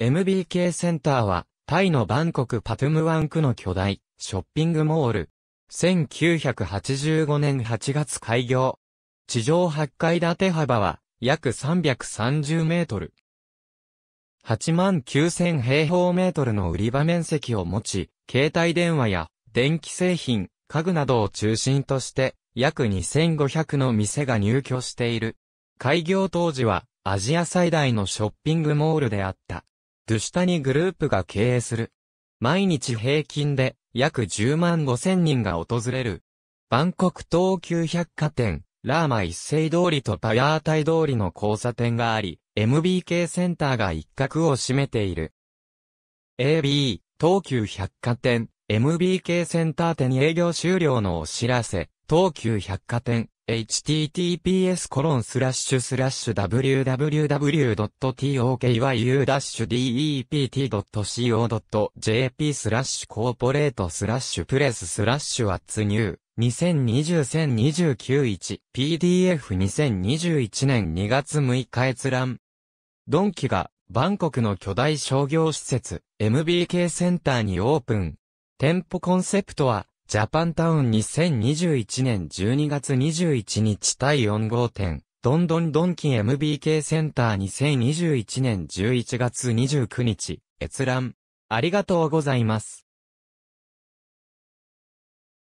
MBK センターは、タイのバンコクパトゥムワン区の巨大、ショッピングモール。1985年8月開業。地上8階建て幅は、約330メートル。8万9000平方メートルの売り場面積を持ち、携帯電話や電気製品、家具などを中心として、約2500の店が入居している。開業当時は、アジア最大のショッピングモールであった。ドゥシタニグループが経営する。毎日平均で約10万5千人が訪れる。バンコク東急百貨店、ラーマ一世通りとパヤータイ通りの交差点があり、MBK センターが一角を占めている。AB、東急百貨店、MBK センター店営業終了のお知らせ、東急百貨店、https コロンスラッシュスラッシュ www.tokyu-dept.co.jp スラッシュコーポレートスラッシュプレススラッシュアッツニュー2020-1029-1 PDF2021 年2月6日閲覧ドンキがバンコクの巨大商業施設 MBK センターにオープン店舗コンセプトはジャパンタウン2021年12月21日対4号店、どんどんドンキ MBK センター2021年11月29日、閲覧。ありがとうございます。